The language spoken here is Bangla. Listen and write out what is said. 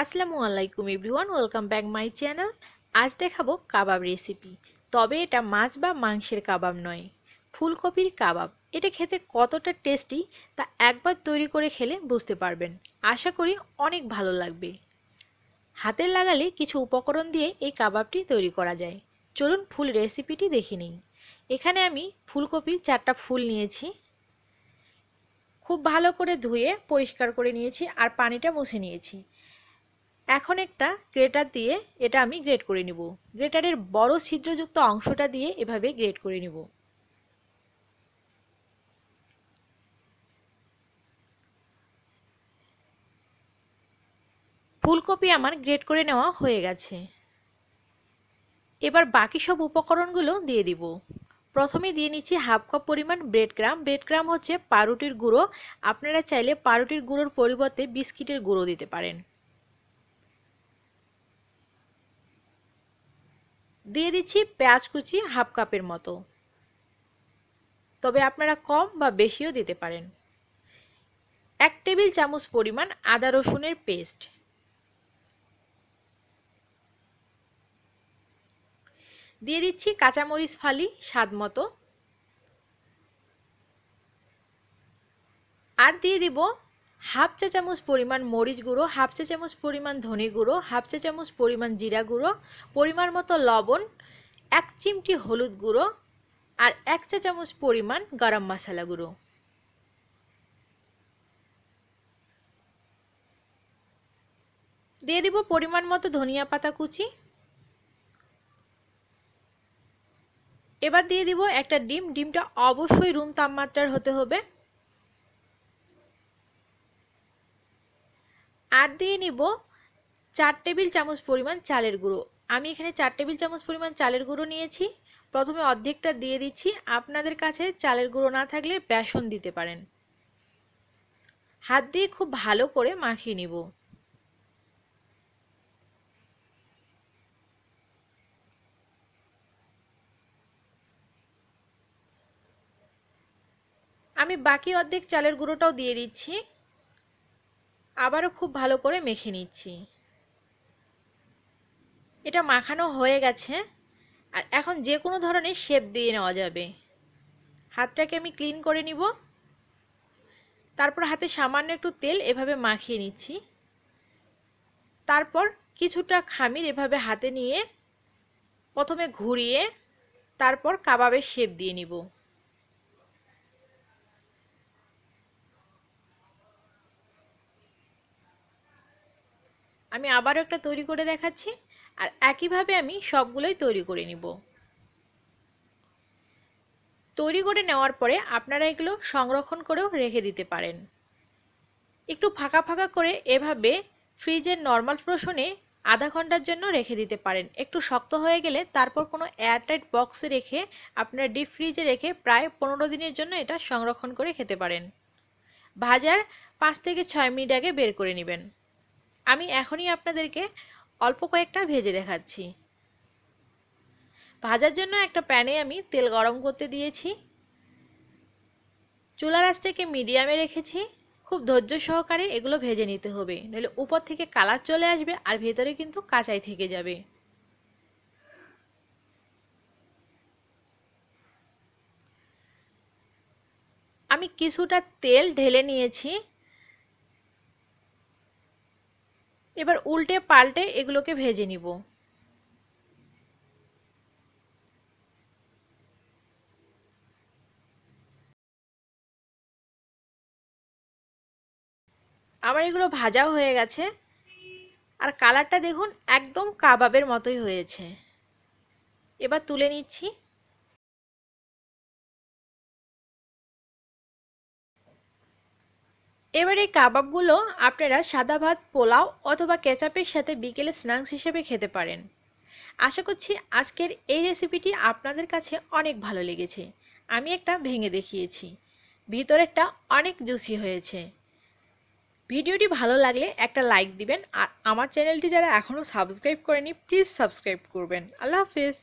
আসসালামু আলাইকুম everyone welcome back my channel আজ দেখাবো কাবাব রেসিপি তবে এটা মাছ বা মাংসের কাবাব নয় ফুলকপির কাবাব এটা খেতে কতটা টেস্টি তা একবার তৈরি করে খেলে বুঝতে পারবেন আশা করি অনেক ভালো লাগবে হাতের লাগালে কিছু উপকরণ দিয়ে এই কাবাবটি তৈরি করা যায় চলুন ফুল রেসিপিটি দেখে নিই এখানে আমি ফুলকপির চারটা ফুল নিয়েছি খুব ভালো করে ধুয়ে পরিষ্কার করে নিয়েছি আর পানিটা মুছে নিয়েছি এখন একটা গ্রেটার দিয়ে এটা আমি গ্রেট করে নিব গ্রেটারের বড় ছিদ্রযুক্ত অংশটা দিয়ে এভাবে গ্রেট করে নিব ফুলকপি আমার গ্রেট করে নেওয়া হয়ে গেছে এবার বাকি সব উপকরণগুলো দিয়ে দিব প্রথমে দিয়ে নিচ্ছি হাফ কাপ পরিমাণ ব্রেড ক্রাম ব্রেড ক্রাম হচ্ছে পাউরুটির গুঁড়ো আপনারা চাইলে পাউরুটির গুঁড়োর পরিবর্তে বিস্কিটের গুঁড়ো দিতে পারেন দিয়ে দিচ্ছি পেঁয়াজ কুচি হাফ কাপের মতো তবে আপনারা কম বা বেশিও দিতে পারেন এক টেবিল চামচ পরিমাণ আদা রসুনের পেস্ট দিয়ে দিচ্ছি কাঁচামরিচ ফালি স্বাদ মতো আর দিয়ে দিব হাফ চা চামচ পরিমাণ মরিচ গুঁড়ো হাফ চা চামচ পরিমাণ ধনে গুঁড়ো হাফ চা চামচ পরিমাণ জিরা গুঁড়ো পরিমাণ মতো লবণ এক চিমটি হলুদ গুঁড়ো আর এক চা চামচ পরিমাণ গরম মশলা গুঁড়ো দিয়ে দিব পরিমাণ মতো ধনিয়া পাতা কুচি এবার দিয়ে দিব একটা ডিম ডিমটা অবশ্যই রুম তাপমাত্রার হতে হবে আর দিয়ে নিব চার টেবিল চামচ পরিমাণ চালের গুঁড়ো আমি এখানে চার টেবিল চামচ পরিমাণ চালের গুঁড়ো নিয়েছি প্রথমে অর্ধেকটা দিয়ে দিচ্ছি আপনাদের কাছে চালের গুঁড়ো না থাকলে বেসন দিতে পারেন হাত দিয়ে খুব ভালো করে মাখিয়ে নিব আমি বাকি অর্ধেক চালের গুঁড়োটাও দিয়ে দিচ্ছি আবারও খুব ভালো করে মেখে নিচ্ছি এটা মাখানো হয়ে গেছে আর এখন যে কোনো ধরনের শেপ দিয়ে নেওয়া যাবে হাতটাকে আমি ক্লিন করে নিব তারপর হাতে সামান্য একটু তেল এভাবে মাখিয়ে নিচ্ছি তারপর কিছুটা খামির এভাবে হাতে নিয়ে প্রথমে ঘুরিয়ে তারপর কাবাবের শেপ দিয়ে নিব আমি আবারও একটা তৈরি করে দেখাচ্ছি আর একইভাবে আমি সবগুলোই তৈরি করে নিব তৈরি করে নেওয়ার পরে আপনারা এগুলো সংরক্ষণ করেও রেখে দিতে পারেন একটু ফাঁকা ফাঁকা করে এভাবে ফ্রিজের নর্মাল প্রশনে আধা ঘন্টার জন্য রেখে দিতে পারেন একটু শক্ত হয়ে গেলে তারপর কোনো এয়ারটাইট বক্সে রেখে আপনারা ডিপ ফ্রিজে রেখে প্রায় পনেরো দিনের জন্য এটা সংরক্ষণ করে খেতে পারেন ভাজার পাঁচ থেকে ছয় মিনিট আগে বের করে নেবেন আমি এখনই আপনাদেরকে অল্প কয়েকটা ভেজে দেখাচ্ছি ভাজার জন্য একটা প্যানে আমি তেল গরম করতে দিয়েছি চুলা আঁচটাকে মিডিয়ামে রেখেছি খুব ধৈর্য সহকারে এগুলো ভেজে নিতে হবে নইলে উপর থেকে কালার চলে আসবে আর ভেতরে কিন্তু কাঁচাই থেকে যাবে আমি কিছুটা তেল ঢেলে নিয়েছি এবার উল্টে পাল্টে এগুলোকে ভেজে নিব আমার এগুলো ভাজাও হয়ে গেছে আর কালারটা দেখুন একদম কাবাবের মতোই হয়েছে এবার তুলে নিচ্ছি এবার এই কাবাবগুলো আপনারা সাদা ভাত পোলাও অথবা কেচাপের সাথে বিকেলে স্ন্যাক্স হিসেবে খেতে পারেন আশা করছি আজকের এই রেসিপিটি আপনাদের কাছে অনেক ভালো লেগেছে আমি একটা ভেঙে দেখিয়েছি ভিতরেরটা অনেক জুসি হয়েছে ভিডিওটি ভালো লাগলে একটা লাইক দিবেন আর আমার চ্যানেলটি যারা এখনও সাবস্ক্রাইব করেনি প্লিজ সাবস্ক্রাইব করবেন আল্লাহ হাফিজ